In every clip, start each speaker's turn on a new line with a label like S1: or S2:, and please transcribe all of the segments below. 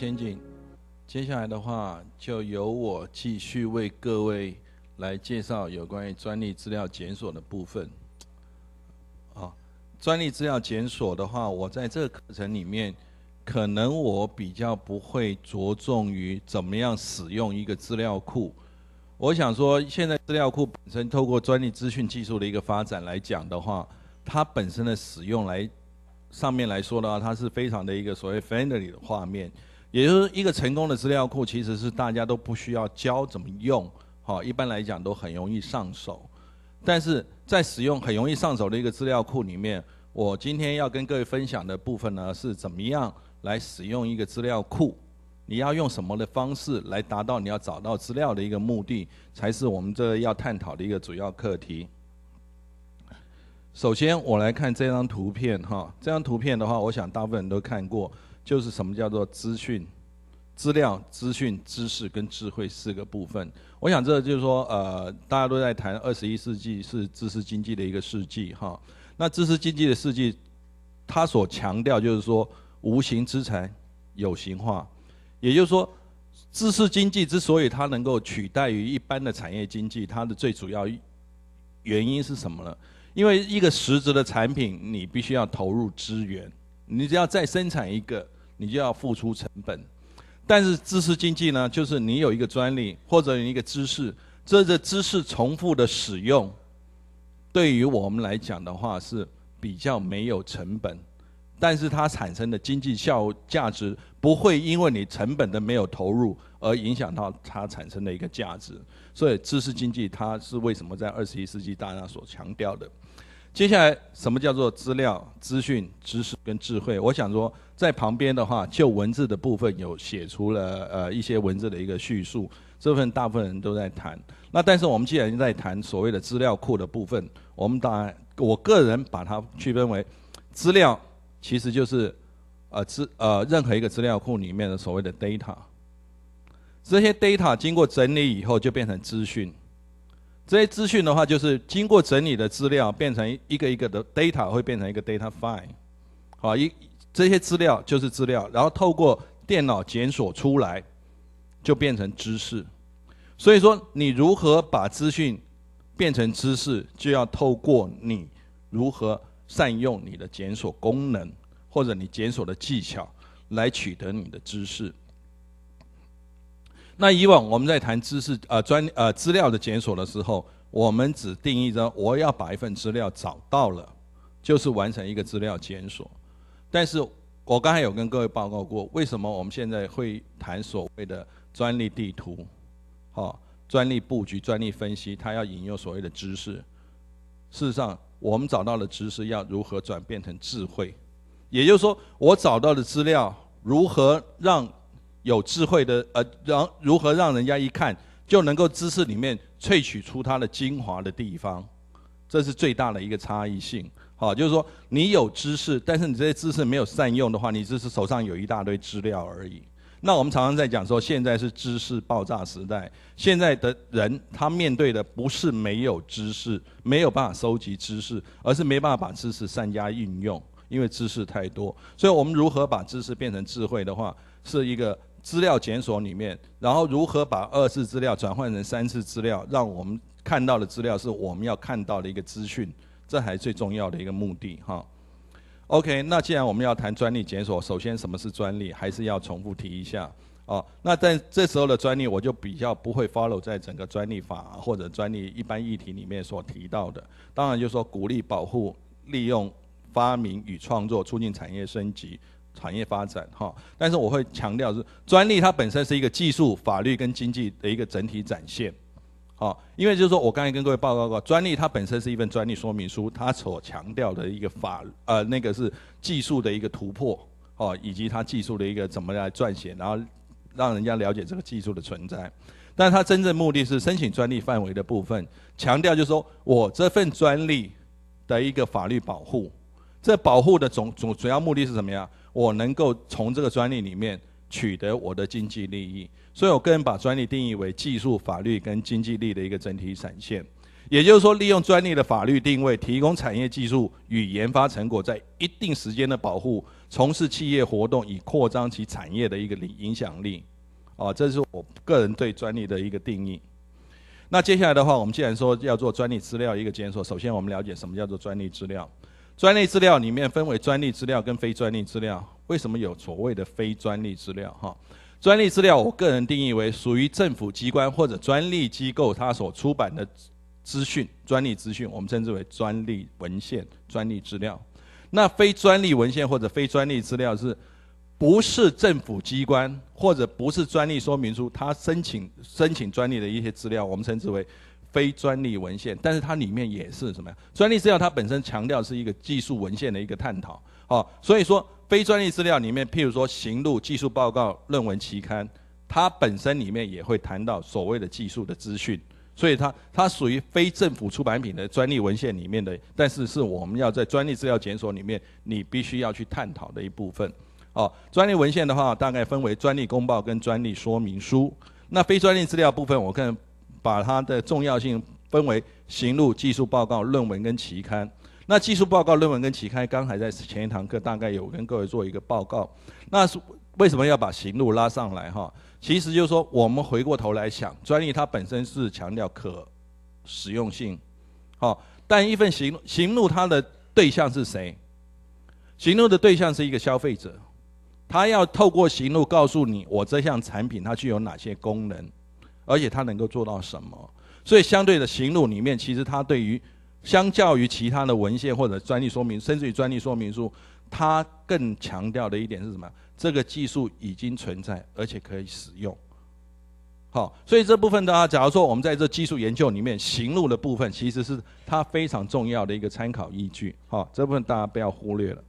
S1: 先进，接下来的话就由我继续为各位来介绍有关于专利资料检索的部分。啊，专利资料检索的话，我在这个课程里面，可能我比较不会着重于怎么样使用一个资料库。我想说，现在资料库本身透过专利资讯技术的一个发展来讲的话，它本身的使用来上面来说的话，它是非常的一个所谓 friendly 的画面。也就是一个成功的资料库，其实是大家都不需要教怎么用，哈，一般来讲都很容易上手。但是在使用很容易上手的一个资料库里面，我今天要跟各位分享的部分呢，是怎么样来使用一个资料库？你要用什么的方式来达到你要找到资料的一个目的，才是我们这要探讨的一个主要课题。首先，我来看这张图片，哈，这张图片的话，我想大部分人都看过。就是什么叫做资讯、资料、资讯、知识跟智慧四个部分。我想这就是说，呃，大家都在谈二十一世纪是知识经济的一个世纪哈。那知识经济的世纪，它所强调就是说无形资产有形化，也就是说，知识经济之所以它能够取代于一般的产业经济，它的最主要原因是什么呢？因为一个实质的产品，你必须要投入资源，你只要再生产一个。你就要付出成本，但是知识经济呢，就是你有一个专利或者一个知识，这个知识重复的使用，对于我们来讲的话是比较没有成本，但是它产生的经济效价值不会因为你成本的没有投入而影响到它产生的一个价值，所以知识经济它是为什么在二十一世纪大家所强调的。接下来，什么叫做资料、资讯、知识跟智慧？我想说，在旁边的话，就文字的部分有写出了呃一些文字的一个叙述，这部分大部分人都在谈。那但是我们既然在谈所谓的资料库的部分，我们当然，我个人把它区分为资料，其实就是呃资呃任何一个资料库里面的所谓的 data，这些 data 经过整理以后就变成资讯。这些资讯的话，就是经过整理的资料变成一个一个的 data，会变成一个 data file，好，一这些资料就是资料，然后透过电脑检索出来，就变成知识。所以说，你如何把资讯变成知识，就要透过你如何善用你的检索功能或者你检索的技巧来取得你的知识。那以往我们在谈知识、呃专、呃资料的检索的时候，我们只定义着我要把一份资料找到了，就是完成一个资料检索。但是我刚才有跟各位报告过，为什么我们现在会谈所谓的专利地图、好专利布局、专利分析，它要引用所谓的知识。事实上，我们找到的知识要如何转变成智慧，也就是说，我找到的资料如何让。有智慧的，呃，让如何让人家一看就能够知识里面萃取出它的精华的地方，这是最大的一个差异性。好，就是说你有知识，但是你这些知识没有善用的话，你只是手上有一大堆资料而已。那我们常常在讲说，现在是知识爆炸时代，现在的人他面对的不是没有知识，没有办法收集知识，而是没办法把知识善加运用，因为知识太多。所以我们如何把知识变成智慧的话，是一个。资料检索里面，然后如何把二次资料转换成三次资料，让我们看到的资料是我们要看到的一个资讯，这还最重要的一个目的哈。OK，那既然我们要谈专利检索，首先什么是专利，还是要重复提一下哦。那在这时候的专利，我就比较不会 follow 在整个专利法或者专利一般议题里面所提到的。当然就是说，鼓励保护、利用发明与创作，促进产业升级。产业发展哈，但是我会强调是专利它本身是一个技术法律跟经济的一个整体展现，好，因为就是说我刚才跟各位报告过，专利它本身是一份专利说明书，它所强调的一个法呃那个是技术的一个突破哦，以及它技术的一个怎么来撰写，然后让人家了解这个技术的存在，但它真正目的是申请专利范围的部分，强调就是说我这份专利的一个法律保护，这保护的总总主要目的是什么呀？我能够从这个专利里面取得我的经济利益，所以我个人把专利定义为技术、法律跟经济力的一个整体展现。也就是说，利用专利的法律定位，提供产业技术与研发成果在一定时间的保护，从事企业活动以扩张其产业的一个影响力。哦，这是我个人对专利的一个定义。那接下来的话，我们既然说要做专利资料一个检索，首先我们了解什么叫做专利资料。专利资料里面分为专利资料跟非专利资料，为什么有所谓的非专利资料？哈，专利资料我个人定义为属于政府机关或者专利机构它所出版的资讯、专利资讯，我们称之为专利文献、专利资料。那非专利文献或者非专利资料是，不是政府机关或者不是专利说明书，它申请申请专利的一些资料，我们称之为。非专利文献，但是它里面也是什么呀？专利资料它本身强调是一个技术文献的一个探讨，哦，所以说非专利资料里面，譬如说行路、技术报告、论文期刊，它本身里面也会谈到所谓的技术的资讯，所以它它属于非政府出版品的专利文献里面的，但是是我们要在专利资料检索里面你必须要去探讨的一部分。哦，专利文献的话，大概分为专利公报跟专利说明书。那非专利资料部分，我看。把它的重要性分为行路、技术报告、论文跟期刊。那技术报告、论文跟期刊，刚才在前一堂课大概有跟各位做一个报告。那是为什么要把行路拉上来哈？其实就是说我们回过头来想，专利它本身是强调可实用性。好，但一份行行路它的对象是谁？行路的对象是一个消费者，他要透过行路告诉你，我这项产品它具有哪些功能。而且它能够做到什么？所以相对的，行路里面其实它对于相较于其他的文献或者专利说明，甚至于专利说明书，它更强调的一点是什么？这个技术已经存在，而且可以使用。好，所以这部分大家，假如说我们在这技术研究里面，行路的部分其实是它非常重要的一个参考依据。好，这部分大家不要忽略了。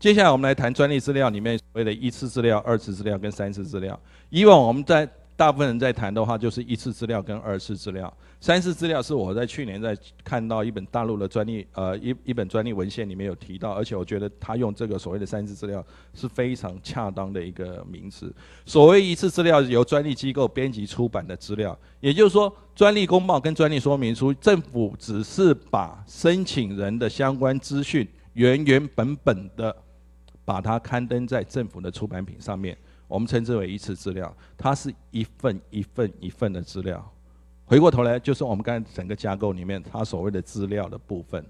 S1: 接下来我们来谈专利资料里面所谓的一次资料、二次资料跟三次资料。以往我们在大部分人在谈的话，就是一次资料跟二次资料。三次资料是我在去年在看到一本大陆的专利，呃，一一本专利文献里面有提到，而且我觉得他用这个所谓的三次资料是非常恰当的一个名词。所谓一次资料，由专利机构编辑出版的资料，也就是说，专利公报跟专利说明书，政府只是把申请人的相关资讯原原本本的把它刊登在政府的出版品上面。我们称之为一次资料，它是一份一份一份的资料。回过头来，就是我们刚才整个架构里面，它所谓的资料的部分，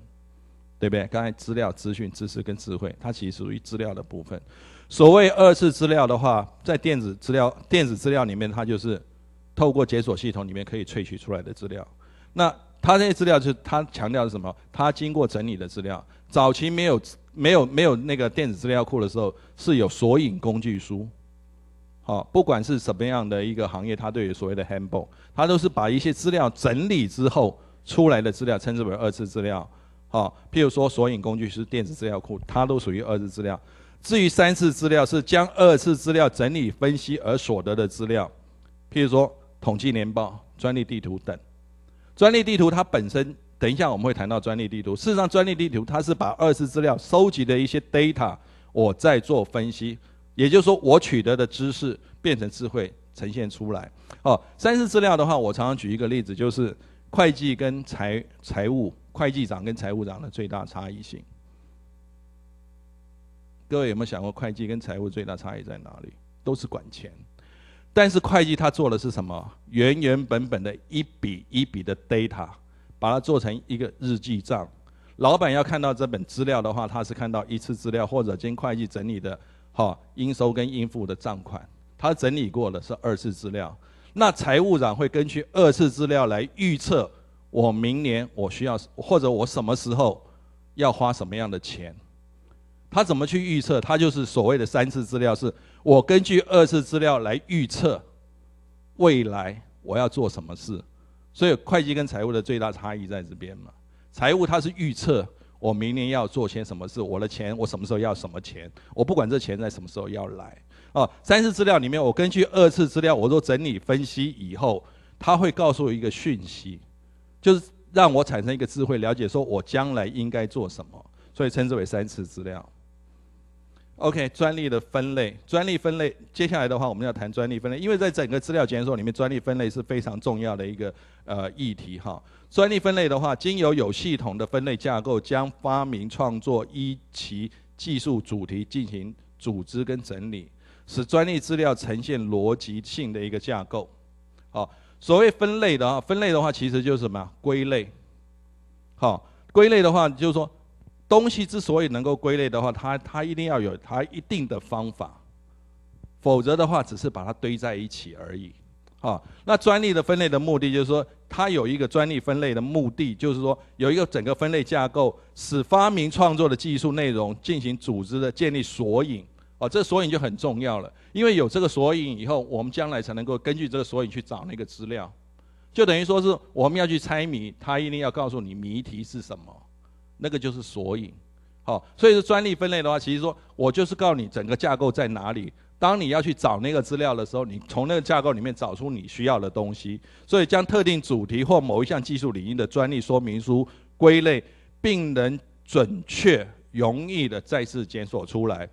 S1: 对不对？刚才资料、资讯、知识跟智慧，它其实属于资料的部分。所谓二次资料的话，在电子资料、电子资料里面，它就是透过解锁系统里面可以萃取出来的资料。那它这些资料，就它强调是什么？它经过整理的资料。早期没有没有没有那个电子资料库的时候，是有索引工具书。好，不管是什么样的一个行业，它对于所谓的 handbook，它都是把一些资料整理之后出来的资料，称之为二次资料。好，譬如说索引工具是电子资料库，它都属于二次资料。至于三次资料，是将二次资料整理分析而所得的资料。譬如说统计年报、专利地图等。专利地图它本身，等一下我们会谈到专利地图。事实上，专利地图它是把二次资料收集的一些 data，我再做分析。也就是说，我取得的知识变成智慧呈现出来。哦，三次资料的话，我常常举一个例子，就是会计跟财财务、会计长跟财务长的最大差异性。各位有没有想过，会计跟财务最大差异在哪里？都是管钱，但是会计他做的是什么？原原本本的一笔一笔的 data，把它做成一个日记账。老板要看到这本资料的话，他是看到一次资料或者经会计整理的。好，应收跟应付的账款，他整理过的是二次资料。那财务长会根据二次资料来预测我明年我需要，或者我什么时候要花什么样的钱？他怎么去预测？他就是所谓的三次资料，是我根据二次资料来预测未来我要做什么事。所以会计跟财务的最大差异在这边嘛，财务它是预测。我明年要做些什么事？我的钱我什么时候要什么钱？我不管这钱在什么时候要来。哦，三次资料里面，我根据二次资料，我都整理分析以后，他会告诉我一个讯息，就是让我产生一个智慧，了解说我将来应该做什么。所以称之为三次资料。OK，专利的分类，专利分类，接下来的话我们要谈专利分类，因为在整个资料检索里面，专利分类是非常重要的一个呃议题哈。专利分类的话，经由有系统的分类架构，将发明创作依其技术主题进行组织跟整理，使专利资料呈现逻辑性的一个架构。好，所谓分类的啊，分类的话其实就是什么归类。好，归类的话就是说。东西之所以能够归类的话，它它一定要有它一定的方法，否则的话只是把它堆在一起而已。好，那专利的分类的目的就是说，它有一个专利分类的目的，就是说有一个整个分类架构，使发明创作的技术内容进行组织的建立索引。哦，这索引就很重要了，因为有这个索引以后，我们将来才能够根据这个索引去找那个资料。就等于说是我们要去猜谜，它一定要告诉你谜题是什么。那个就是索引，好，所以是专利分类的话，其实说我就是告诉你整个架构在哪里。当你要去找那个资料的时候，你从那个架构里面找出你需要的东西。所以将特定主题或某一项技术领域的专利说明书归类，并能准确、容易的再次检索出来，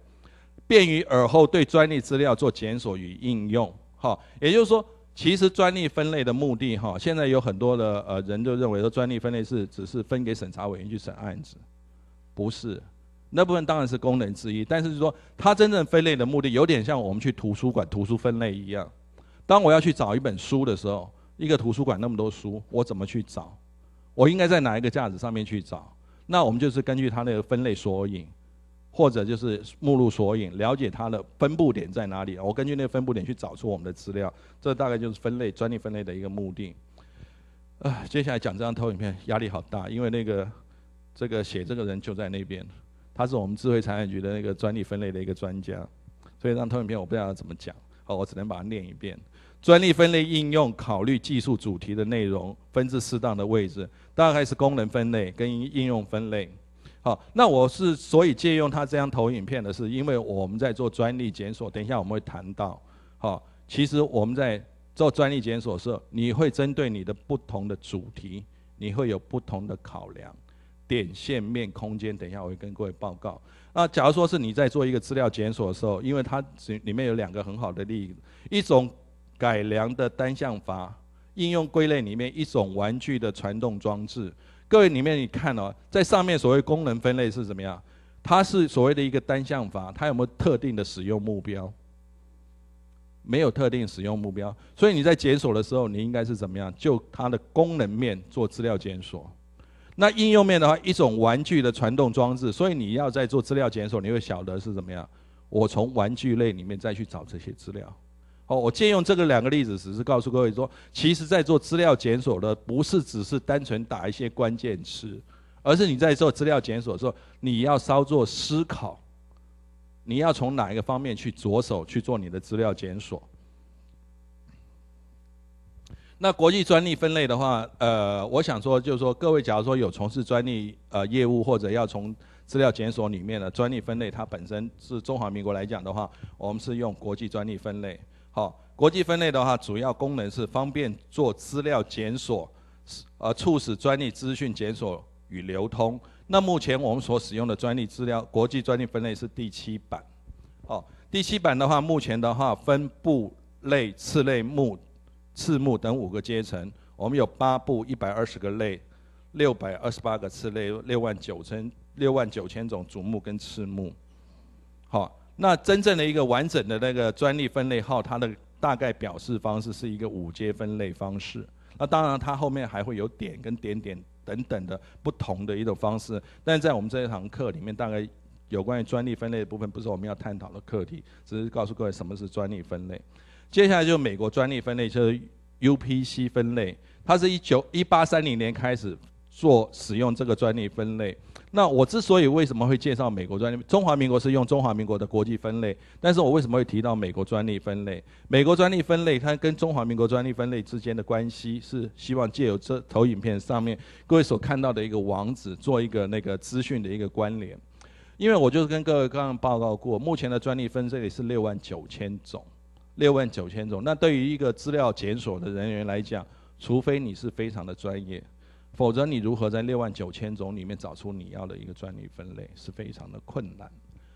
S1: 便于尔后对专利资料做检索与应用。好，也就是说。其实专利分类的目的，哈，现在有很多的呃人就认为说，专利分类是只是分给审查委员去审案子，不是，那部分当然是功能之一，但是说它真正分类的目的，有点像我们去图书馆图书分类一样，当我要去找一本书的时候，一个图书馆那么多书，我怎么去找？我应该在哪一个架子上面去找？那我们就是根据它个分类索引。或者就是目录索引，了解它的分布点在哪里。我根据那个分布点去找出我们的资料。这大概就是分类专利分类的一个目的。啊，接下来讲这张投影片，压力好大，因为那个这个写这个人就在那边，他是我们智慧产业局的那个专利分类的一个专家，所以这张投影片我不知道怎么讲，好，我只能把它念一遍。专利分类应用考虑技术主题的内容，分至适当的位置，大概是功能分类跟应用分类。好，那我是所以借用他这张投影片的是因为我们在做专利检索，等一下我们会谈到。好，其实我们在做专利检索的时候，你会针对你的不同的主题，你会有不同的考量，点、线、面、空间。等一下我会跟各位报告。那假如说是你在做一个资料检索的时候，因为它里面有两个很好的例子，一种改良的单向阀应用归类里面一种玩具的传动装置。各位，里面你看哦，在上面所谓功能分类是怎么样？它是所谓的一个单向阀，它有没有特定的使用目标？没有特定使用目标，所以你在检索的时候，你应该是怎么样？就它的功能面做资料检索。那应用面的话，一种玩具的传动装置，所以你要在做资料检索，你会晓得是怎么样？我从玩具类里面再去找这些资料。哦，我借用这个两个例子，只是告诉各位说，其实在做资料检索的，不是只是单纯打一些关键词，而是你在做资料检索的时候，你要稍作思考，你要从哪一个方面去着手去做你的资料检索。那国际专利分类的话，呃，我想说，就是说各位假如说有从事专利呃业务或者要从资料检索里面的专利分类，它本身是中华民国来讲的话，我们是用国际专利分类。好，国际分类的话，主要功能是方便做资料检索，呃，促使专利资讯检索与流通。那目前我们所使用的专利资料，国际专利分类是第七版。好，第七版的话，目前的话分部、类、次类、目、次目等五个阶层。我们有八部，一百二十个类，六百二十八个次类，六万九千六万九千种主目跟次目。好。那真正的一个完整的那个专利分类号，它的大概表示方式是一个五阶分类方式。那当然，它后面还会有点跟点点等等的不同的一种方式。但在我们这一堂课里面，大概有关于专利分类的部分，不是我们要探讨的课题，只是告诉各位什么是专利分类。接下来就是美国专利分类，就是 UPC 分类，它是一九一八三零年开始做使用这个专利分类。那我之所以为什么会介绍美国专利？中华民国是用中华民国的国际分类，但是我为什么会提到美国专利分类？美国专利分类它跟中华民国专利分类之间的关系，是希望借由这投影片上面各位所看到的一个网址，做一个那个资讯的一个关联。因为我就是跟各位刚刚报告过，目前的专利分这里是六万九千种，六万九千种。那对于一个资料检索的人员来讲，除非你是非常的专业。否则，你如何在六万九千种里面找出你要的一个专利分类是非常的困难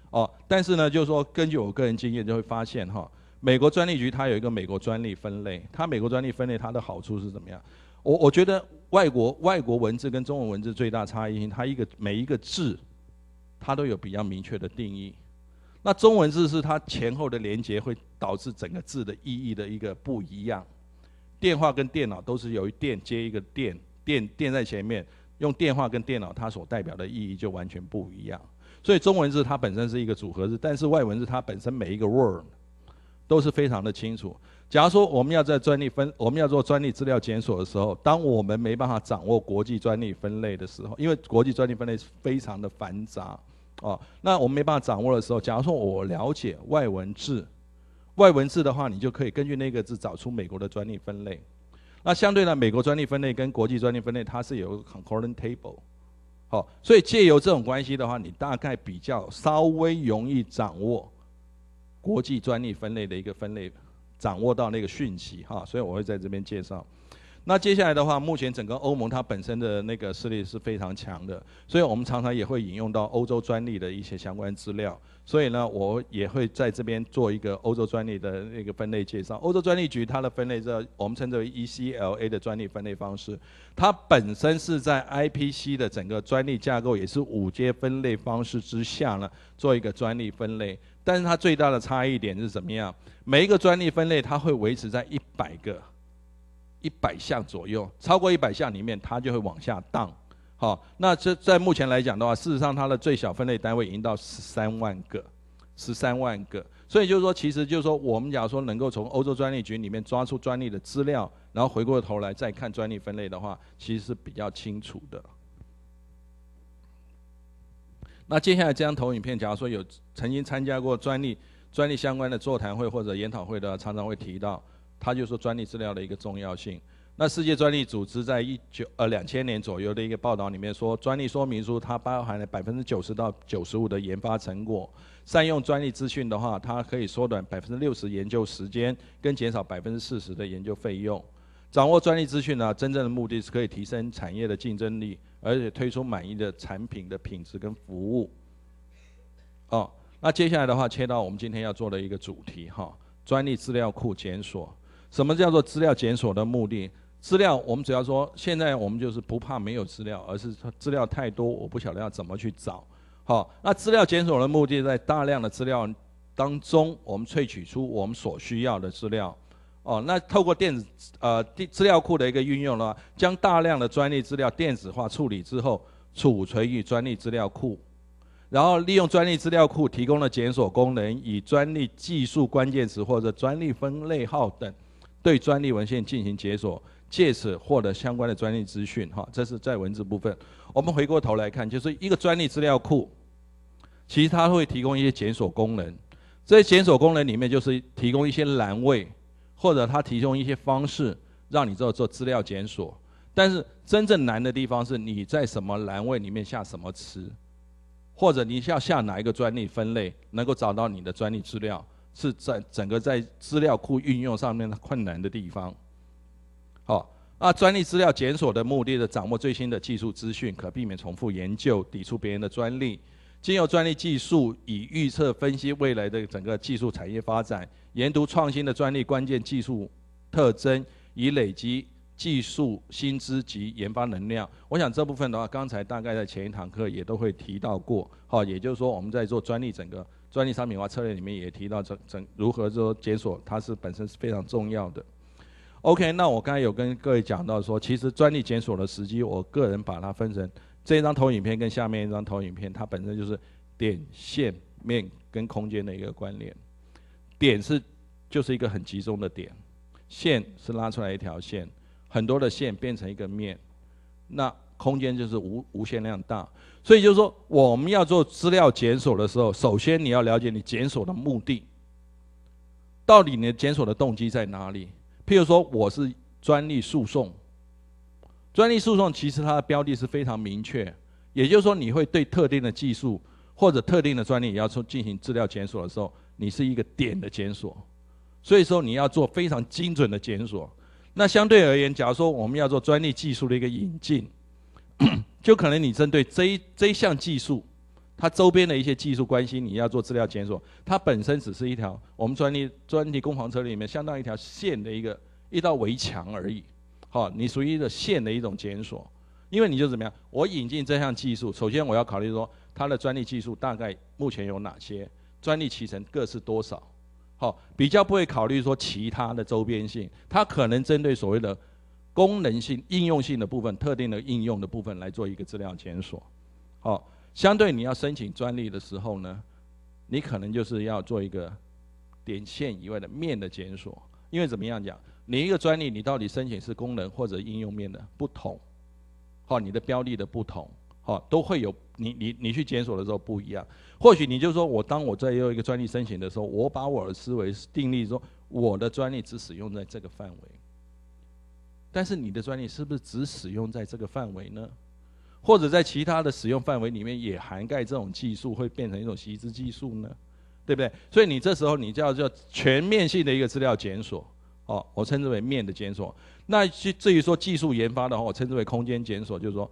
S1: 哦。但是呢，就是说，根据我个人经验，就会发现哈，美国专利局它有一个美国专利分类。它美国专利分类它的好处是怎么样？我我觉得外国外国文字跟中文文字最大差异性，它一个每一个字，它都有比较明确的定义。那中文字是它前后的连接会导致整个字的意义的一个不一样。电话跟电脑都是由电接一个电。电电在前面，用电话跟电脑，它所代表的意义就完全不一样。所以中文字它本身是一个组合字，但是外文字它本身每一个 word 都是非常的清楚。假如说我们要在专利分，我们要做专利资料检索的时候，当我们没办法掌握国际专利分类的时候，因为国际专利分类非常的繁杂啊，那我们没办法掌握的时候，假如说我了解外文字，外文字的话，你就可以根据那个字找出美国的专利分类。那相对呢，美国专利分类跟国际专利分类，它是有 concordant table，好，所以借由这种关系的话，你大概比较稍微容易掌握国际专利分类的一个分类，掌握到那个讯息哈，所以我会在这边介绍。那接下来的话，目前整个欧盟它本身的那个势力是非常强的，所以我们常常也会引用到欧洲专利的一些相关资料。所以呢，我也会在这边做一个欧洲专利的那个分类介绍。欧洲专利局它的分类这我们称之为 ECLA 的专利分类方式。它本身是在 IPC 的整个专利架构，也是五阶分类方式之下呢，做一个专利分类。但是它最大的差异点是怎么样？每一个专利分类，它会维持在一百个、一百项左右。超过一百项里面，它就会往下荡。好，那这在目前来讲的话，事实上它的最小分类单位已经到十三万个，十三万个。所以就是说，其实就是说，我们假如说能够从欧洲专利局里面抓出专利的资料，然后回过头来再看专利分类的话，其实是比较清楚的。那接下来这张投影片，假如说有曾经参加过专利、专利相关的座谈会或者研讨会的，常常会提到，他就说专利资料的一个重要性。那世界专利组织在一九呃两千年左右的一个报道里面说，专利说明书它包含了百分之九十到九十五的研发成果。善用专利资讯的话，它可以缩短百分之六十研究时间，跟减少百分之四十的研究费用。掌握专利资讯呢，真正的目的是可以提升产业的竞争力，而且推出满意的产品的品质跟服务。哦，那接下来的话，切到我们今天要做的一个主题哈，专利资料库检索。什么叫做资料检索的目的？资料，我们只要说，现在我们就是不怕没有资料，而是它资料太多，我不晓得要怎么去找。好，那资料检索的目的，在大量的资料当中，我们萃取出我们所需要的资料。哦，那透过电子呃，资资料库的一个运用呢，将大量的专利资料电子化处理之后，储存于专利资料库，然后利用专利资料库提供的检索功能，以专利技术关键词或者专利分类号等，对专利文献进行检索。借此获得相关的专利资讯，哈，这是在文字部分。我们回过头来看，就是一个专利资料库，其实它会提供一些检索功能。这些检索功能里面，就是提供一些栏位，或者它提供一些方式，让你做做资料检索。但是真正难的地方是，你在什么栏位里面下什么词，或者你要下哪一个专利分类，能够找到你的专利资料，是在整个在资料库运用上面的困难的地方。好，那专利资料检索的目的的掌握最新的技术资讯，可避免重复研究，抵触别人的专利。经由专利技术以预测分析未来的整个技术产业发展，研读创新的专利关键技术特征，以累积技术薪资及研发能量。我想这部分的话，刚才大概在前一堂课也都会提到过。好，也就是说我们在做专利整个专利商品化策略里面也提到，整整如何说检索它是本身是非常重要的。OK，那我刚才有跟各位讲到说，其实专利检索的时机，我个人把它分成这张投影片跟下面一张投影片，它本身就是点、线、面跟空间的一个关联。点是就是一个很集中的点，线是拉出来一条线，很多的线变成一个面，那空间就是无无限量大。所以就是说，我们要做资料检索的时候，首先你要了解你检索的目的，到底你的检索的动机在哪里。譬如说，我是专利诉讼，专利诉讼其实它的标的是非常明确，也就是说，你会对特定的技术或者特定的专利，要做进行资料检索的时候，你是一个点的检索，所以说你要做非常精准的检索。那相对而言，假如说我们要做专利技术的一个引进，就可能你针对这这项技术。它周边的一些技术关系，你要做资料检索，它本身只是一条我们专利专利工房车里面相当一条线的一个一道围墙而已，好，你属于的线的一种检索，因为你就怎么样，我引进这项技术，首先我要考虑说它的专利技术大概目前有哪些，专利集成各是多少，好，比较不会考虑说其他的周边性，它可能针对所谓的功能性、应用性的部分、特定的应用的部分来做一个资料检索，好。相对你要申请专利的时候呢，你可能就是要做一个点线以外的面的检索。因为怎么样讲，你一个专利，你到底申请是功能或者应用面的不同，好，你的标的的不同，好，都会有你你你去检索的时候不一样。或许你就说我当我在用一个专利申请的时候，我把我的思维是定立说我的专利只使用在这个范围，但是你的专利是不是只使用在这个范围呢？或者在其他的使用范围里面也涵盖这种技术，会变成一种习资技术呢，对不对？所以你这时候你叫叫全面性的一个资料检索，哦，我称之为面的检索。那至于说技术研发的话，我称之为空间检索，就是说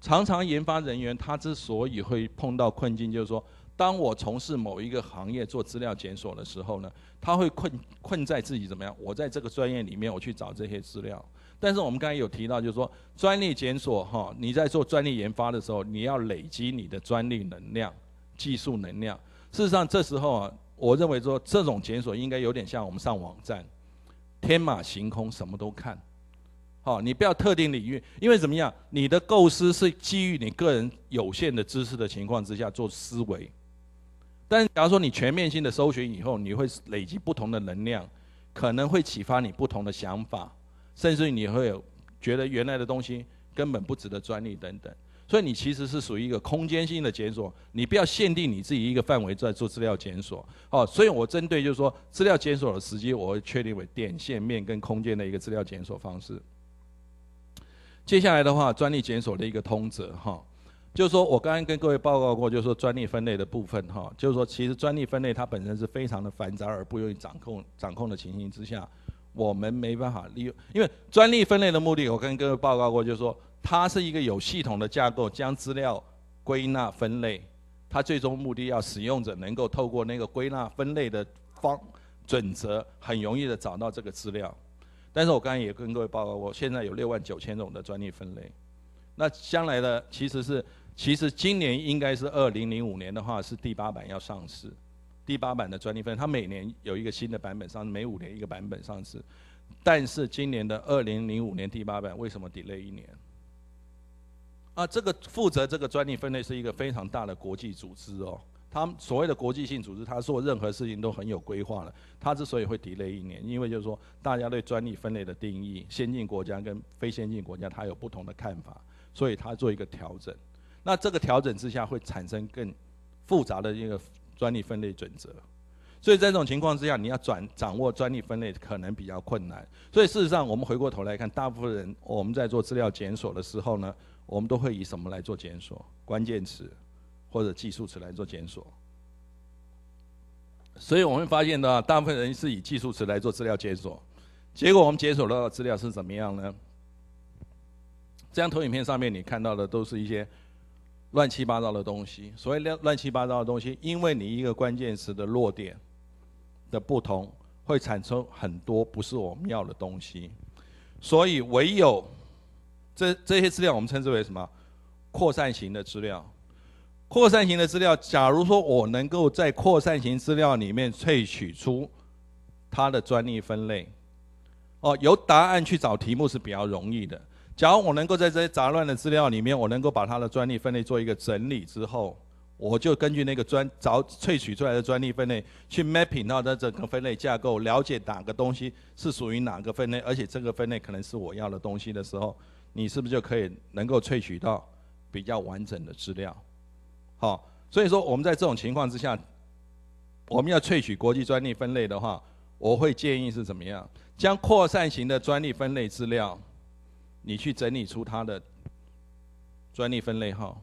S1: 常常研发人员他之所以会碰到困境，就是说当我从事某一个行业做资料检索的时候呢，他会困困在自己怎么样？我在这个专业里面，我去找这些资料。但是我们刚才有提到，就是说专利检索哈，你在做专利研发的时候，你要累积你的专利能量、技术能量。事实上，这时候啊，我认为说这种检索应该有点像我们上网站，天马行空，什么都看。好，你不要特定领域，因为怎么样，你的构思是基于你个人有限的知识的情况之下做思维。但假如说你全面性的搜寻以后，你会累积不同的能量，可能会启发你不同的想法。甚至你会有觉得原来的东西根本不值得专利等等，所以你其实是属于一个空间性的检索，你不要限定你自己一个范围在做资料检索哦。所以我针对就是说资料检索的时机，我会确定为点、线、面跟空间的一个资料检索方式。接下来的话，专利检索的一个通则哈，就是说我刚刚跟各位报告过，就是说专利分类的部分哈，就是说其实专利分类它本身是非常的繁杂而不容易掌控掌控的情形之下。我们没办法利用，因为专利分类的目的，我跟各位报告过，就是说它是一个有系统的架构，将资料归纳分类，它最终目的要使用者能够透过那个归纳分类的方准则，很容易的找到这个资料。但是我刚才也跟各位报告过，现在有六万九千种的专利分类，那将来的其实是，其实今年应该是二零零五年的话是第八版要上市。第八版的专利分它每年有一个新的版本上，每五年一个版本上市。但是今年的二零零五年第八版为什么 delay 一年？啊，这个负责这个专利分类是一个非常大的国际组织哦。他所谓的国际性组织，他做任何事情都很有规划的。他之所以会 delay 一年，因为就是说大家对专利分类的定义，先进国家跟非先进国家它有不同的看法，所以他做一个调整。那这个调整之下会产生更复杂的一个。专利分类准则，所以在这种情况之下，你要转掌握专利分类可能比较困难。所以事实上，我们回过头来看，大部分人我们在做资料检索的时候呢，我们都会以什么来做检索？关键词或者技术词来做检索。所以我们会发现呢，大部分人是以技术词来做资料检索，结果我们检索到的资料是怎么样呢？这张投影片上面你看到的都是一些。乱七八糟的东西，所以乱乱七八糟的东西，因为你一个关键词的落点的不同，会产生很多不是我们要的东西，所以唯有这这些资料我们称之为什么？扩散型的资料，扩散型的资料，假如说我能够在扩散型资料里面萃取出它的专利分类，哦，由答案去找题目是比较容易的。假如我能够在这些杂乱的资料里面，我能够把它的专利分类做一个整理之后，我就根据那个专找萃取出来的专利分类去 mapping 到它整个分类架构，了解哪个东西是属于哪个分类，而且这个分类可能是我要的东西的时候，你是不是就可以能够萃取到比较完整的资料？好，所以说我们在这种情况之下，我们要萃取国际专利分类的话，我会建议是怎么样？将扩散型的专利分类资料。你去整理出它的专利分类号，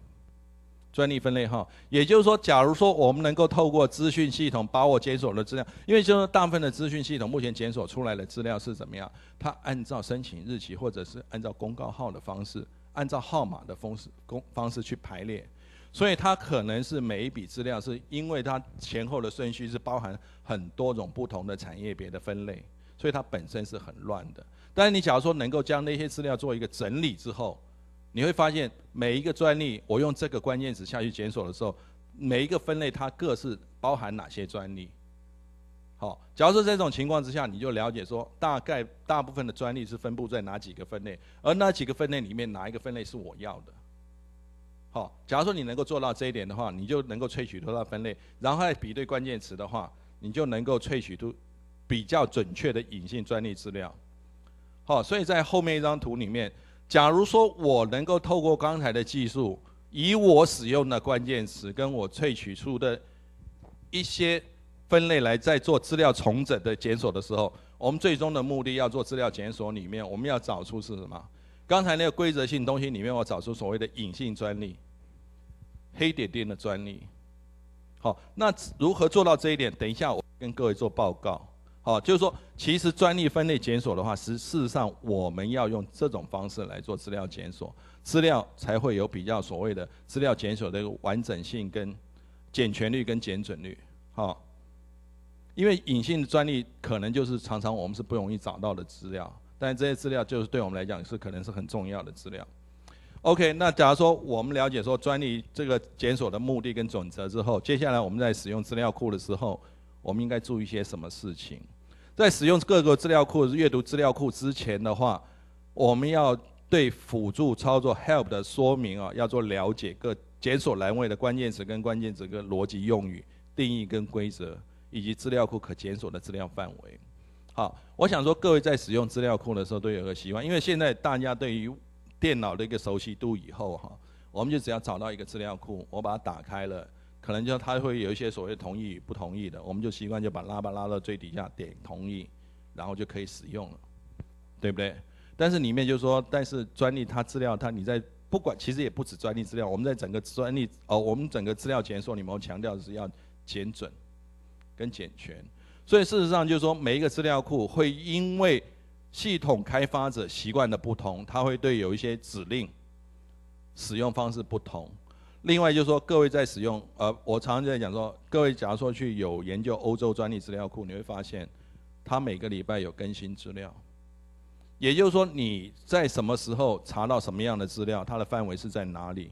S1: 专利分类号，也就是说，假如说我们能够透过资讯系统把我检索的资料，因为就是大部分的资讯系统目前检索出来的资料是怎么样？它按照申请日期或者是按照公告号的方式，按照号码的方式公方式去排列，所以它可能是每一笔资料是因为它前后的顺序是包含很多种不同的产业别的分类。所以它本身是很乱的，但是你假如说能够将那些资料做一个整理之后，你会发现每一个专利，我用这个关键词下去检索的时候，每一个分类它各自包含哪些专利。好，假如说这种情况之下，你就了解说大概大部分的专利是分布在哪几个分类，而那几个分类里面哪一个分类是我要的。好，假如说你能够做到这一点的话，你就能够萃取多少分类，然后再比对关键词的话，你就能够萃取出比较准确的隐性专利资料，好，所以在后面一张图里面，假如说我能够透过刚才的技术，以我使用的关键词跟我萃取出的一些分类来，在做资料重整的检索的时候，我们最终的目的要做资料检索里面，我们要找出是什么？刚才那个规则性东西里面，我找出所谓的隐性专利、黑点点的专利。好，那如何做到这一点？等一下我跟各位做报告。好，就是说，其实专利分类检索的话，实事实上我们要用这种方式来做资料检索，资料才会有比较所谓的资料检索的一个完整性、跟检全率跟检准率。好，因为隐性的专利可能就是常常我们是不容易找到的资料，但这些资料就是对我们来讲是可能是很重要的资料。OK，那假如说我们了解说专利这个检索的目的跟准则之后，接下来我们在使用资料库的时候，我们应该注一些什么事情？在使用各个资料库、阅读资料库之前的话，我们要对辅助操作 Help 的说明啊，要做了解各检索栏位的关键词跟关键词跟逻辑用语定义跟规则，以及资料库可检索的资料范围。好，我想说各位在使用资料库的时候都有个习惯，因为现在大家对于电脑的一个熟悉度以后哈，我们就只要找到一个资料库，我把它打开了。可能就他会有一些所谓同意不同意的，我们就习惯就把拉布拉到最底下点同意，然后就可以使用了，对不对？但是里面就是说，但是专利它资料它你在不管其实也不止专利资料，我们在整个专利哦，我们整个资料检索里面强调是要检准跟减全，所以事实上就是说每一个资料库会因为系统开发者习惯的不同，它会对有一些指令使用方式不同。另外就是说，各位在使用，呃，我常常在讲说，各位假如说去有研究欧洲专利资料库，你会发现，它每个礼拜有更新资料，也就是说你在什么时候查到什么样的资料，它的范围是在哪里，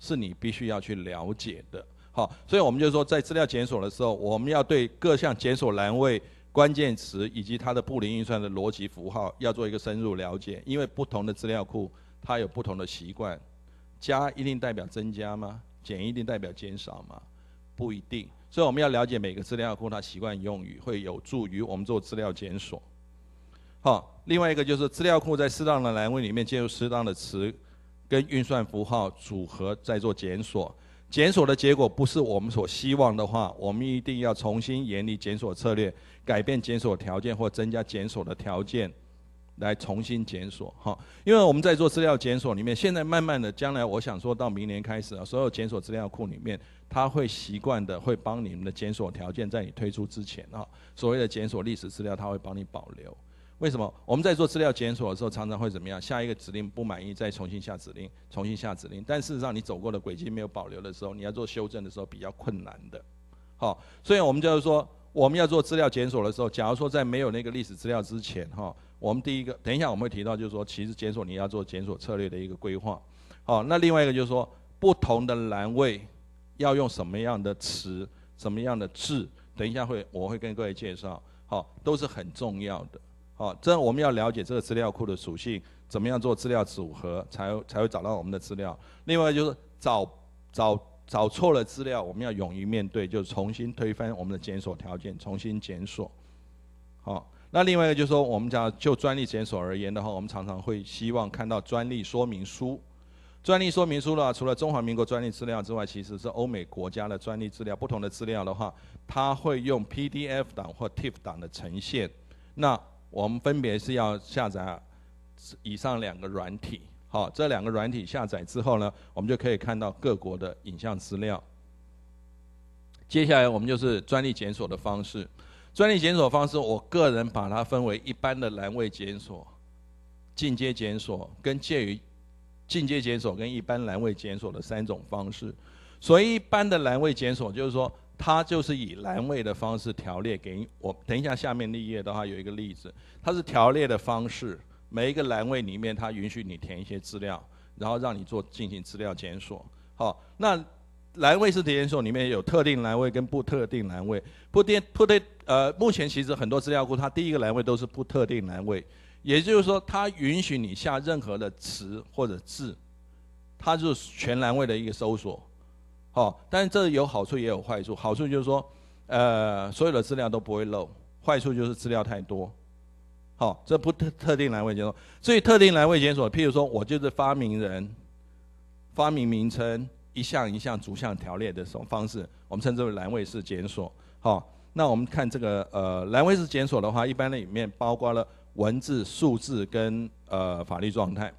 S1: 是你必须要去了解的。好，所以我们就说在资料检索的时候，我们要对各项检索栏位、关键词以及它的布林运算的逻辑符号要做一个深入了解，因为不同的资料库它有不同的习惯。加一定代表增加吗？减一定代表减少吗？不一定。所以我们要了解每个资料库它习惯用语，会有助于我们做资料检索。好，另外一个就是资料库在适当的栏位里面，借入适当的词跟运算符号组合，再做检索。检索的结果不是我们所希望的话，我们一定要重新研拟检索策略，改变检索条件或增加检索的条件。来重新检索哈，因为我们在做资料检索里面，现在慢慢的将来，我想说到明年开始啊，所有检索资料库里面，它会习惯的会帮你们的检索条件在你推出之前啊，所谓的检索历史资料，它会帮你保留。为什么我们在做资料检索的时候，常常会怎么样？下一个指令不满意，再重新下指令，重新下指令。但事实上你走过的轨迹没有保留的时候，你要做修正的时候比较困难的。好，所以我们就是说，我们要做资料检索的时候，假如说在没有那个历史资料之前哈。我们第一个，等一下我们会提到，就是说，其实检索你要做检索策略的一个规划，好，那另外一个就是说，不同的栏位要用什么样的词、什么样的字，等一下会我会跟各位介绍，好，都是很重要的，好，这我们要了解这个资料库的属性，怎么样做资料组合才才会找到我们的资料。另外就是找找找错了资料，我们要勇于面对，就重新推翻我们的检索条件，重新检索，好。那另外一个就是说，我们讲就专利检索而言的话，我们常常会希望看到专利说明书。专利说明书呢，除了中华民国专利资料之外，其实是欧美国家的专利资料。不同的资料的话，它会用 PDF 档或 TIFF 档的呈现。那我们分别是要下载以上两个软体。好，这两个软体下载之后呢，我们就可以看到各国的影像资料。接下来我们就是专利检索的方式。专利检索方式，我个人把它分为一般的栏位检索、进阶检索跟介于进阶检索跟一般栏位检索的三种方式。所以一般的栏位检索就是说，它就是以栏位的方式条列给我。等一下，下面那页的话有一个例子，它是条列的方式，每一个栏位里面它允许你填一些资料，然后让你做进行资料检索。好，那。栏位是检索里面有特定栏位跟不特定栏位，不定不对，呃，目前其实很多资料库，它第一个栏位都是不特定栏位，也就是说它允许你下任何的词或者字，它就是全栏位的一个搜索，好，但是这有好处也有坏处，好处就是说呃所有的资料都不会漏，坏处就是资料太多，好，这不特特定栏位检索，所以特定栏位检索，譬如说我就是发明人，发明名称。一项一项逐项条列的这种方式，我们称之为栏位式检索。好，那我们看这个呃栏位式检索的话，一般的里面包括了文字、数字跟呃法律状态。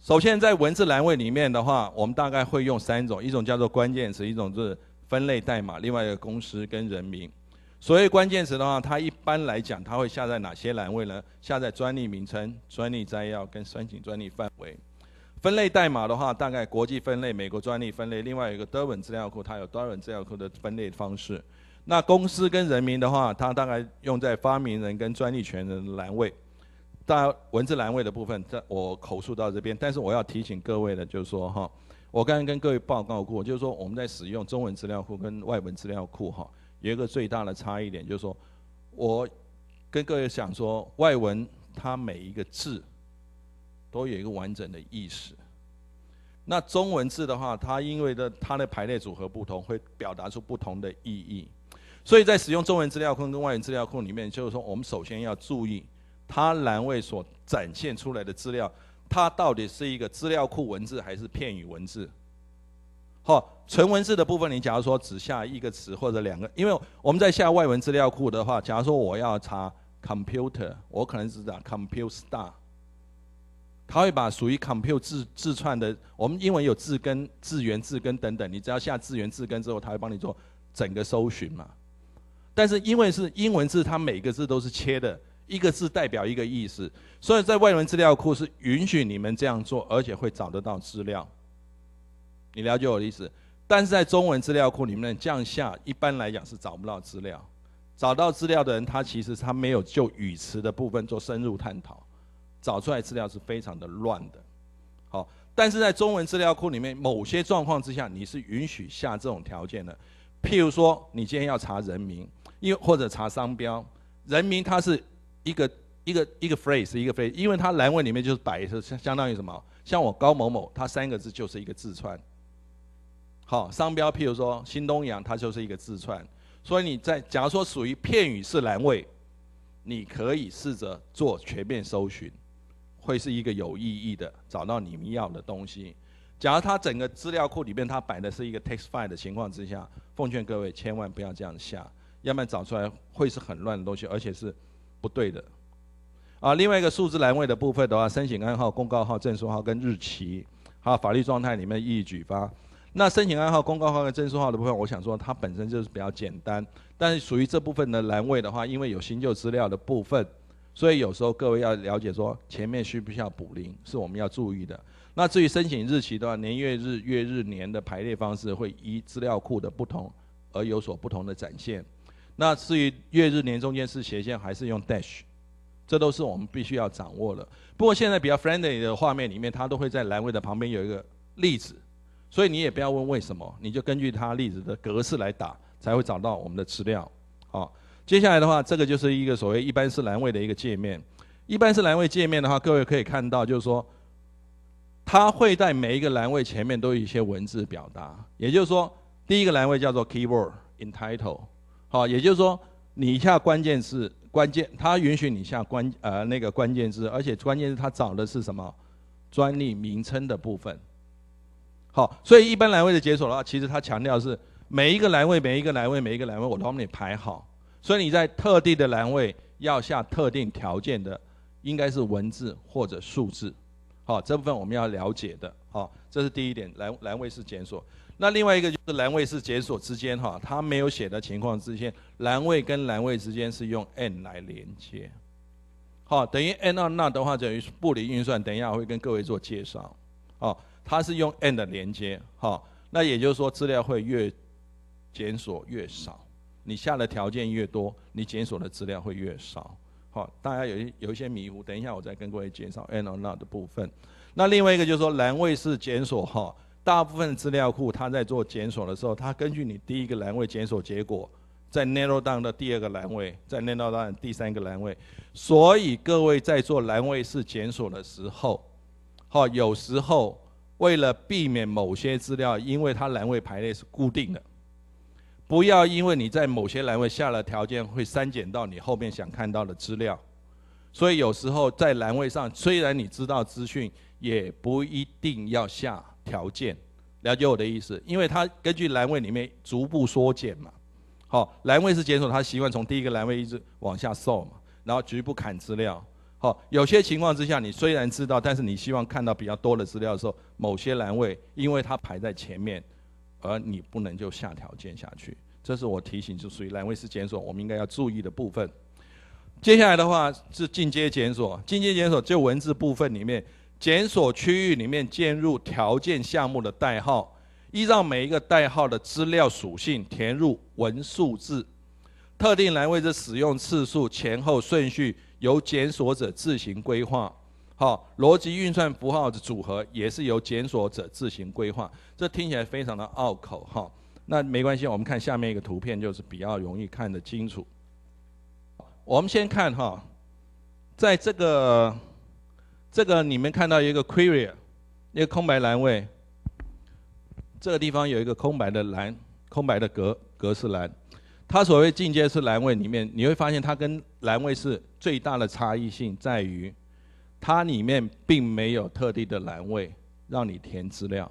S1: 首先在文字栏位里面的话，我们大概会用三种，一种叫做关键词，一种是分类代码，另外一个公司跟人名。所谓关键词的话，它一般来讲，它会下载哪些栏位呢？下载专利名称、专利摘要跟申请专利范围。分类代码的话，大概国际分类、美国专利分类，另外一个德文资料库，它有德文资料库的分类方式。那公司跟人民的话，它大概用在发明人跟专利权人的栏位。大文字栏位的部分，在我口述到这边。但是我要提醒各位的，就是说哈，我刚刚跟各位报告过，就是说我们在使用中文资料库跟外文资料库哈，有一个最大的差异点，就是说我跟各位想说，外文它每一个字。都有一个完整的意识。那中文字的话，它因为的它的排列组合不同，会表达出不同的意义。所以在使用中文资料库跟外文资料库里面，就是说我们首先要注意它栏位所展现出来的资料，它到底是一个资料库文字还是片语文字。好，纯文字的部分，你假如说只下一个词或者两个，因为我们在下外文资料库的话，假如说我要查 computer，我可能只打 computer star。他会把属于 compute 自自串的，我们英文有字根、字源、字根等等，你只要下字源、字根之后，他会帮你做整个搜寻嘛。但是因为是英文字，它每个字都是切的，一个字代表一个意思，所以在外文资料库是允许你们这样做，而且会找得到资料。你了解我的意思？但是在中文资料库里面这降下，一般来讲是找不到资料。找到资料的人，他其实他没有就语词的部分做深入探讨。找出来资料是非常的乱的，好，但是在中文资料库里面，某些状况之下，你是允许下这种条件的，譬如说，你今天要查人名，因或者查商标，人名它是一个一个一个 phrase 一个 phrase，因为它栏位里面就是摆是相相当于什么？像我高某某，他三个字就是一个字串。好，商标譬如说新东阳，它就是一个字串，所以你在假如说属于片语式栏位，你可以试着做全面搜寻。会是一个有意义的，找到你们要的东西。假如它整个资料库里面它摆的是一个 text file 的情况之下，奉劝各位千万不要这样下，要不然找出来会是很乱的东西，而且是不对的。啊，另外一个数字栏位的部分的话，申请案号、公告号、证书号跟日期，还有法律状态里面异议举发。那申请案号、公告号跟证书号的部分，我想说它本身就是比较简单，但是属于这部分的栏位的话，因为有新旧资料的部分。所以有时候各位要了解说前面需不需要补零，是我们要注意的。那至于申请日期的话，年月日、月日年的排列方式会依资料库的不同而有所不同的展现。那至于月日年中间是斜线还是用 dash，这都是我们必须要掌握的。不过现在比较 friendly 的画面里面，它都会在栏位的旁边有一个例子，所以你也不要问为什么，你就根据它例子的格式来打，才会找到我们的资料。好。接下来的话，这个就是一个所谓一般是栏位的一个界面。一般是栏位界面的话，各位可以看到，就是说，它会在每一个栏位前面都有一些文字表达。也就是说，第一个栏位叫做 keyword in title，好，也就是说你下关键字，关键它允许你下关呃那个关键字，而且关键是他找的是什么专利名称的部分。好，所以一般栏位的解锁的话，其实它强调是每一个栏位，每一个栏位，每一个栏位，我都帮你排好。所以你在特定的栏位要下特定条件的，应该是文字或者数字，好，这部分我们要了解的，好，这是第一点，栏栏位是检索。那另外一个就是栏位是检索之间，哈，它没有写的情况之间，栏位跟栏位之间是用 n 来连接，好，等于 n d 那的话等于布尔运算，等一下会跟各位做介绍，好，它是用 n 的连接，好，那也就是说资料会越检索越少。你下的条件越多，你检索的资料会越少。好，大家有有一些迷糊，等一下我再跟各位介绍 n o r n o t 的部分。那另外一个就是说，栏位式检索哈，大部分资料库它在做检索的时候，它根据你第一个栏位检索结果，在 narrow down 的第二个栏位，在 narrow down 第三个栏位。所以各位在做栏位式检索的时候，好，有时候为了避免某些资料，因为它栏位排列是固定的。不要因为你在某些栏位下了条件，会删减到你后面想看到的资料。所以有时候在栏位上，虽然你知道资讯，也不一定要下条件。了解我的意思？因为它根据栏位里面逐步缩减嘛。好，栏位是检索，它习惯从第一个栏位一直往下送嘛。然后局部砍资料。好，有些情况之下，你虽然知道，但是你希望看到比较多的资料的时候，某些栏位因为它排在前面。而你不能就下条件下去，这是我提醒，就属于栏位式检索，我们应该要注意的部分。接下来的话是进阶检索，进阶检索就文字部分里面，检索区域里面进入条件项目的代号，依照每一个代号的资料属性填入文数字，特定栏位的使用次数、前后顺序由检索者自行规划。好，逻辑运算符号的组合也是由检索者自行规划。这听起来非常的拗口，哈。那没关系，我们看下面一个图片，就是比较容易看得清楚。我们先看哈，在这个这个你们看到一个 query，那个空白栏位，这个地方有一个空白的栏，空白的格，格式栏。它所谓进阶式栏位里面，你会发现它跟栏位是最大的差异性在于。它里面并没有特地的栏位让你填资料，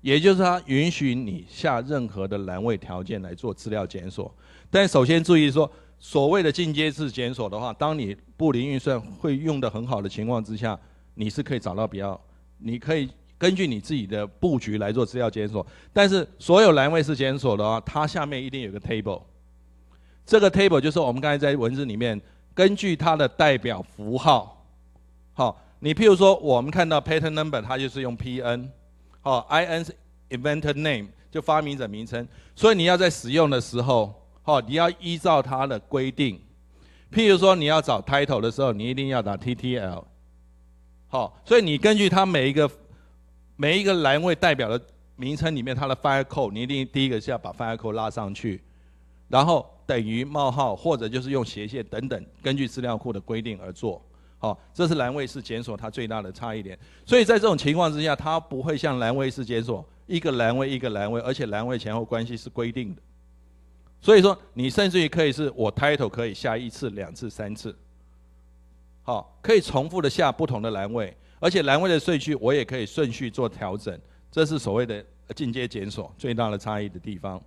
S1: 也就是它允许你下任何的栏位条件来做资料检索。但首先注意说，所谓的进阶式检索的话，当你布林运算会用的很好的情况之下，你是可以找到比较，你可以根据你自己的布局来做资料检索。但是所有栏位式检索的话，它下面一定有个 table，这个 table 就是我们刚才在文字里面根据它的代表符号。好，你譬如说，我们看到 patent number，它就是用 P N，好，I N 是 inventor name，就发明者名称。所以你要在使用的时候，好，你要依照它的规定。譬如说，你要找 title 的时候，你一定要打 T T L，好。所以你根据它每一个每一个栏位代表的名称里面，它的 file code，你一定第一个是要把 file code 拉上去，然后等于冒号，或者就是用斜线等等，根据资料库的规定而做。好，这是蓝位式检索，它最大的差异点。所以在这种情况之下，它不会像蓝位式检索一个蓝位一个蓝位，而且蓝位前后关系是规定的。所以说，你甚至于可以是我 title 可以下一次、两次、三次，好，可以重复的下不同的栏位，而且栏位的顺序我也可以顺序做调整。这是所谓的进阶检索最大的差异的地方。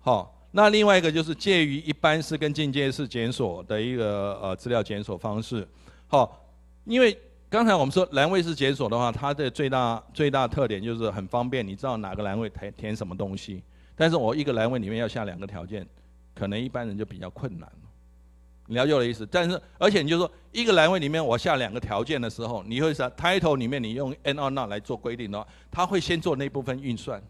S1: 好，那另外一个就是介于一般是跟进阶式检索的一个呃资料检索方式。好，因为刚才我们说栏位式检索的话，它的最大最大特点就是很方便，你知道哪个栏位填填什么东西。但是我一个栏位里面要下两个条件，可能一般人就比较困难了。了解我的意思？但是，而且你就说一个栏位里面我下两个条件的时候，你会说 title 里面你用 and or not 来做规定的话，它会先做那部分运算。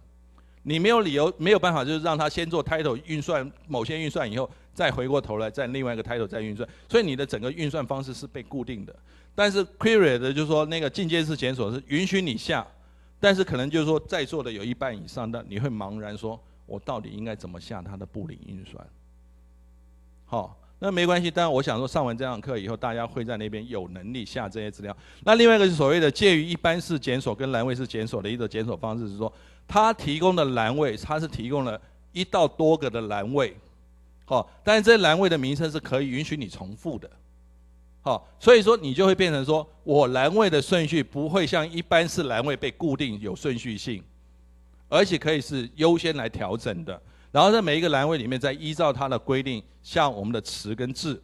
S1: 你没有理由，没有办法，就是让他先做 title 运算，某些运算以后，再回过头来，在另外一个 title 再运算，所以你的整个运算方式是被固定的。但是 query 的，就是说那个进阶式检索是允许你下，但是可能就是说在座的有一半以上的，你会茫然说，我到底应该怎么下它的布林运算？好。那没关系，但我想说，上完这堂课以后，大家会在那边有能力下这些资料。那另外一个是所谓的介于一般是检索跟栏位式检索的一个检索方式，是说它提供的栏位，它是提供了一到多个的栏位，好，但是这栏位的名称是可以允许你重复的，好，所以说你就会变成说我栏位的顺序不会像一般是栏位被固定有顺序性，而且可以是优先来调整的。然后在每一个栏位里面，再依照它的规定下我们的词跟字。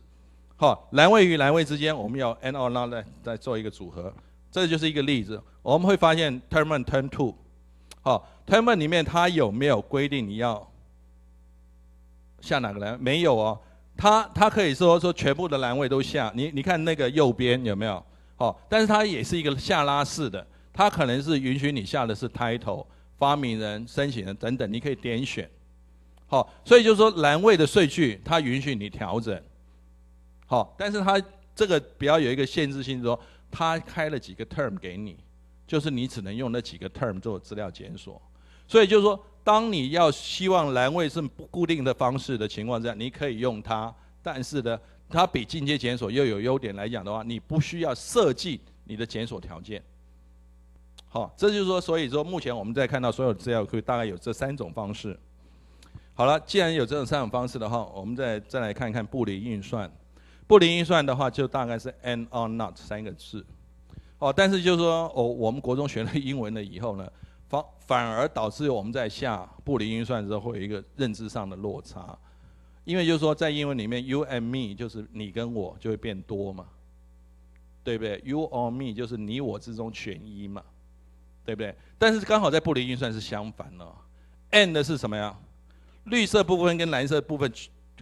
S1: 好，栏位与栏位之间，我们要 and or not 来再做一个组合。这就是一个例子。我们会发现 term one, term two。好，term one 里面它有没有规定你要下哪个栏？没有哦。它它可以说说全部的栏位都下。你你看那个右边有没有？好，但是它也是一个下拉式的，它可能是允许你下的是 title、发明人、申请人等等，你可以点选。好，所以就是说，栏位的顺序它允许你调整，好，但是它这个比较有一个限制性，说它开了几个 term 给你，就是你只能用那几个 term 做资料检索。所以就是说，当你要希望栏位是不固定的方式的情况下，你可以用它，但是呢，它比进阶检索又有优点来讲的话，你不需要设计你的检索条件。好，这就是说，所以说目前我们在看到所有资料库大概有这三种方式。好了，既然有这种三种方式的话，我们再再来看一看布林运算。布林运算的话，就大概是 and or not 三个字。哦，但是就是说，哦，我们国中学了英文了以后呢，反反而导致我们在下布林运算的时候会有一个认知上的落差。因为就是说，在英文里面，you and me 就是你跟我就会变多嘛，对不对？You or me 就是你我之中选一嘛，对不对？但是刚好在布林运算是相反了，and 是什么呀？绿色部分跟蓝色部分，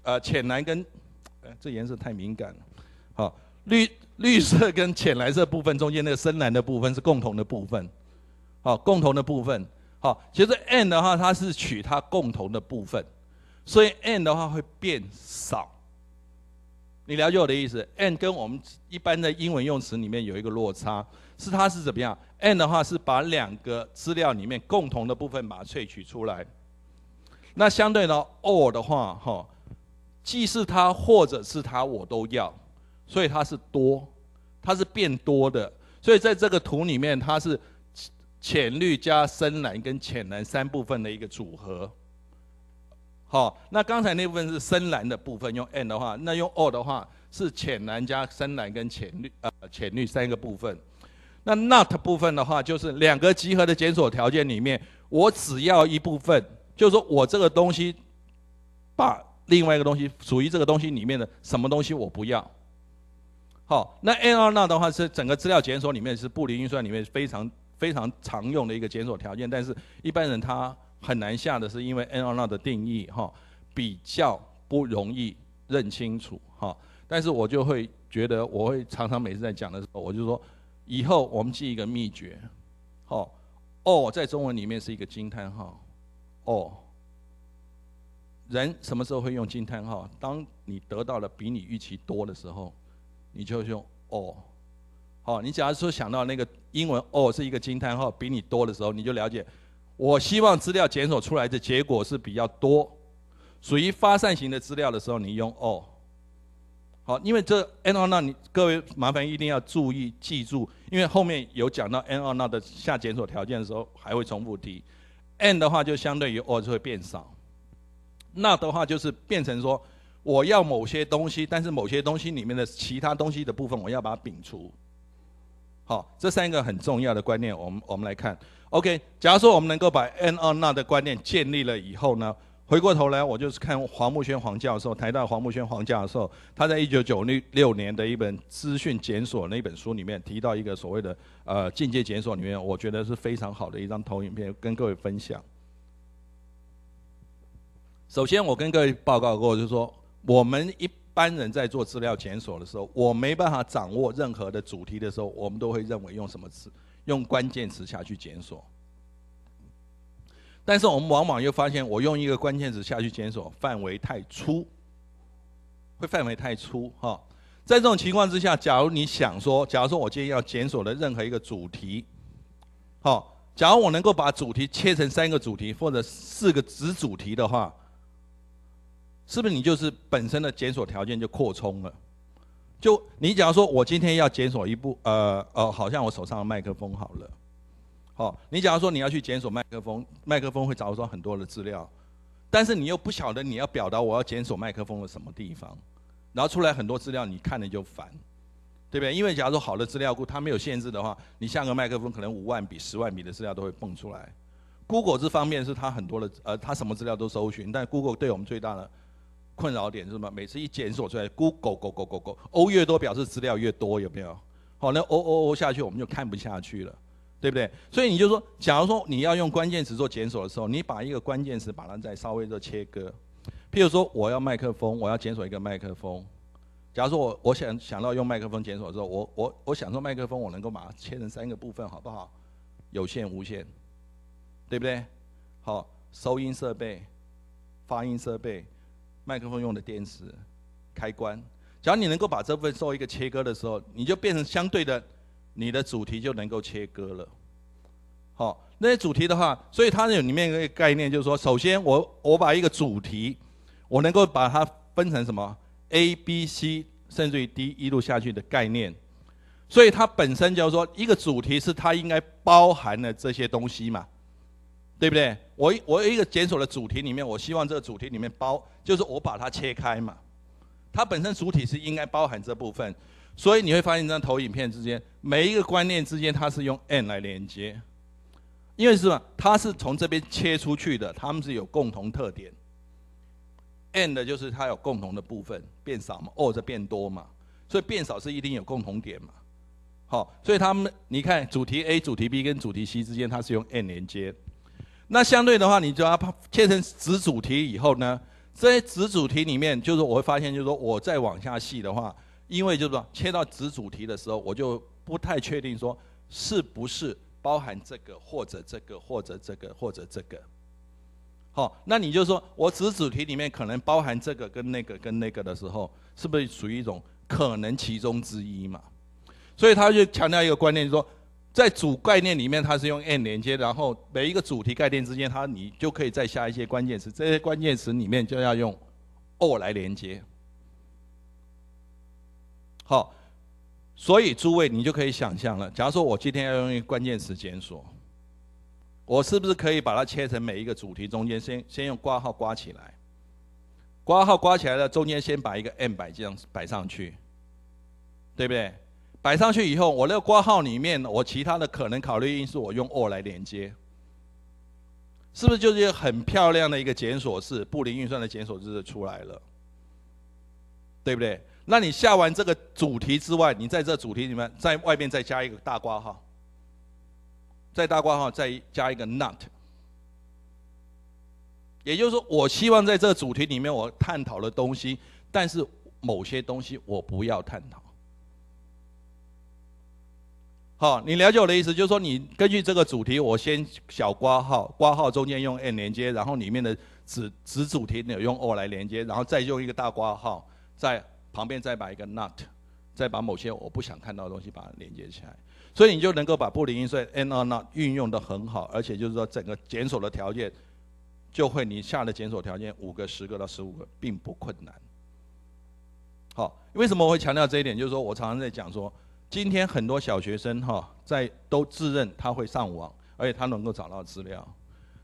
S1: 呃，浅蓝跟，呃，这颜色太敏感了。好，绿绿色跟浅蓝色部分中间那个深蓝的部分是共同的部分。好，共同的部分。好，其实 n 的话，它是取它共同的部分，所以 n 的话会变少。你了解我的意思 n 跟我们一般的英文用词里面有一个落差，是它是怎么样 n 的话是把两个资料里面共同的部分把它萃取出来。那相对呢 a l l 的话，哈，既是它或者是它，我都要，所以它是多，它是变多的。所以在这个图里面，它是浅绿加深蓝跟浅蓝三部分的一个组合，好，那刚才那部分是深蓝的部分，用 and 的话，那用 all 的话是浅蓝加深蓝跟浅绿呃浅绿三个部分。那 not 部分的话，就是两个集合的检索条件里面，我只要一部分。就是说我这个东西，把另外一个东西属于这个东西里面的什么东西我不要。好，那 n r 那的话是整个资料检索里面是布林运算里面非常非常常用的一个检索条件，但是一般人他很难下的是因为 n r 那的定义哈比较不容易认清楚哈。但是我就会觉得我会常常每次在讲的时候，我就说以后我们记一个秘诀，好哦，在中文里面是一个惊叹号。哦，人什么时候会用惊叹号？当你得到了比你预期多的时候，你就用哦。好，你假如说想到那个英文哦是一个惊叹号，比你多的时候，你就了解。我希望资料检索出来的结果是比较多，属于发散型的资料的时候，你用哦。好，因为这 n or n o 你各位麻烦一定要注意记住，因为后面有讲到 n or n o 的下检索条件的时候，还会重复提。n 的话就相对于 o 就会变少，那的话就是变成说我要某些东西，但是某些东西里面的其他东西的部分我要把它摒除。好，这三个很重要的观念，我们我们来看。OK，假如说我们能够把 n d o n 的观念建立了以后呢？回过头来，我就是看黄木轩黄教授，谈到黄木轩黄教授，他在一九九六六年的一本资讯检索那本书里面提到一个所谓的呃境界检索，里面我觉得是非常好的一张投影片，跟各位分享。首先，我跟各位报告过，就是说我们一般人在做资料检索的时候，我没办法掌握任何的主题的时候，我们都会认为用什么词，用关键词下去检索。但是我们往往又发现，我用一个关键词下去检索，范围太粗，会范围太粗哈。在这种情况之下，假如你想说，假如说我今天要检索的任何一个主题，好，假如我能够把主题切成三个主题或者四个子主题的话，是不是你就是本身的检索条件就扩充了？就你假如说我今天要检索一部，呃呃，好像我手上的麦克风好了。好，你假如说你要去检索麦克风，麦克风会找出很多的资料，但是你又不晓得你要表达我要检索麦克风的什么地方，然后出来很多资料，你看了就烦，对不对？因为假如说好的资料库它没有限制的话，你像个麦克风，可能五万笔、十万笔的资料都会蹦出来。Google 这方面是它很多的，呃，它什么资料都搜寻，但 Google 对我们最大的困扰点是什么？每次一检索出来，Google Google Google O 越多表示资料越多，有没有？好，那 O O O 下去我们就看不下去了。对不对？所以你就说，假如说你要用关键词做检索的时候，你把一个关键词把它再稍微做切割，譬如说我要麦克风，我要检索一个麦克风。假如说我我想想到用麦克风检索的时候，我我我想说麦克风我能够把它切成三个部分，好不好？有线、无线，对不对？好，收音设备、发音设备、麦克风用的电池、开关。只要你能够把这部分做一个切割的时候，你就变成相对的。你的主题就能够切割了，好，那些主题的话，所以它有里面一个概念，就是说，首先我我把一个主题，我能够把它分成什么 A、B、C，甚至于 D 一路下去的概念，所以它本身就是说，一个主题是它应该包含了这些东西嘛，对不对？我我一个检索的主题里面，我希望这个主题里面包，就是我把它切开嘛，它本身主体是应该包含这部分。所以你会发现，这张投影片之间每一个观念之间，它是用 n 来连接，因为什么？它是从这边切出去的，它们是有共同特点 n 的就是它有共同的部分，变少嘛 o 者变多嘛，所以变少是一定有共同点嘛。好，所以他们，你看主题 A、主题 B 跟主题 C 之间，它是用 n 连接。那相对的话，你就要切成子主题以后呢，这些子主题里面，就是我会发现，就是说我再往下细的话。因为就是说，切到子主题的时候，我就不太确定说是不是包含这个或者这个或者这个或者这个。好，那你就说我子主题里面可能包含这个跟那个跟那个的时候，是不是属于一种可能其中之一嘛？所以他就强调一个观念，就是说，在主概念里面它是用 and 连接，然后每一个主题概念之间，它你就可以再下一些关键词，这些关键词里面就要用 or 来连接。好，所以诸位你就可以想象了。假如说我今天要用关键词检索，我是不是可以把它切成每一个主题中间，先先用挂号刮起来，挂号刮起来了，中间先把一个 M 摆这样摆上去，对不对？摆上去以后，我那个挂号里面，我其他的可能考虑因素，我用 o l 来连接，是不是就是一个很漂亮的一个检索式？布林运算的检索式出来了。对不对？那你下完这个主题之外，你在这主题里面，在外面再加一个大括号，在大括号再加一个 not，也就是说，我希望在这个主题里面我探讨的东西，但是某些东西我不要探讨。好，你了解我的意思，就是说你根据这个主题，我先小括号，括号中间用 n 连接，然后里面的子子主题有用 or 来连接，然后再用一个大括号。在旁边再把一个 not，再把某些我不想看到的东西把它连接起来，所以你就能够把布尔运碎，and or not 运用的很好，而且就是说整个检索的条件就会你下的检索条件五个、十个到十五个并不困难。好，为什么我会强调这一点？就是说我常常在讲说，今天很多小学生哈在都自认他会上网，而且他能够找到资料，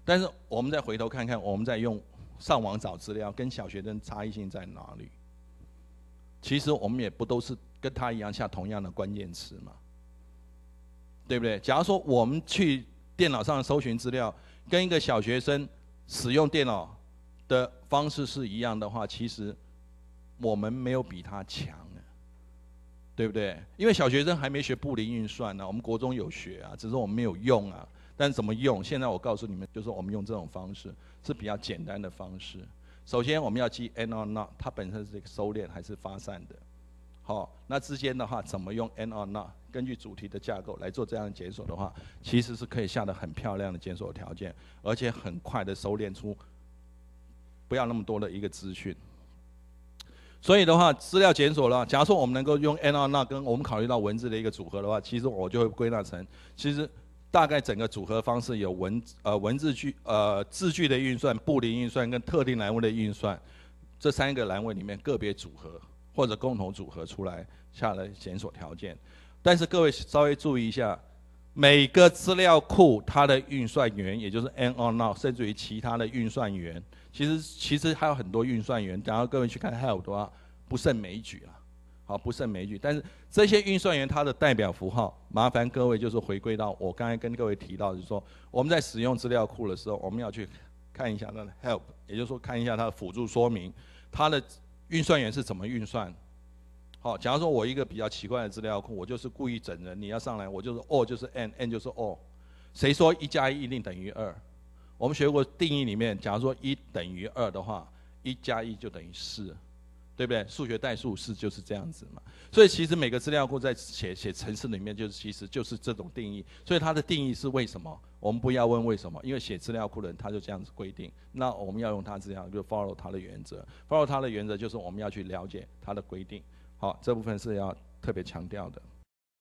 S1: 但是我们再回头看看，我们在用上网找资料跟小学生差异性在哪里？其实我们也不都是跟他一样下同样的关键词嘛，对不对？假如说我们去电脑上搜寻资料，跟一个小学生使用电脑的方式是一样的话，其实我们没有比他强的，对不对？因为小学生还没学布林运算呢，我们国中有学啊，只是我们没有用啊。但怎么用？现在我告诉你们，就是我们用这种方式是比较简单的方式。首先，我们要记 n or not，它本身是一个收敛还是发散的。好，那之间的话，怎么用 n or not？根据主题的架构来做这样检索的话，其实是可以下的很漂亮的检索条件，而且很快的收敛出不要那么多的一个资讯。所以的话，资料检索了，假如说我们能够用 n or not，跟我们考虑到文字的一个组合的话，其实我就会归纳成其实。大概整个组合方式有文呃文字句呃字句的运算、布林运算跟特定栏位的运算，这三个栏位里面个别组合或者共同组合出来下的检索条件。但是各位稍微注意一下，每个资料库它的运算源，也就是 n or not，甚至于其他的运算源，其实其实还有很多运算源，等到各位去看 help 的话，不胜枚举了。好，不胜枚举。但是这些运算员它的代表符号，麻烦各位就是回归到我刚才跟各位提到，就是说我们在使用资料库的时候，我们要去看一下它的 help，也就是说看一下它的辅助说明，它的运算员是怎么运算。好，假如说我一个比较奇怪的资料库，我就是故意整人，你要上来，我就是哦，就是 n，n 就是哦，谁说一加一一定等于二？我们学过定义里面，假如说一等于二的话，一加一就等于四。对不对？数学代数式就是这样子嘛。所以其实每个资料库在写写程式里面，就其实就是这种定义。所以它的定义是为什么？我们不要问为什么，因为写资料库的人他就这样子规定。那我们要用它这样，就 follow 它的原则。follow 它的原则就是我们要去了解它的规定。好，这部分是要特别强调的。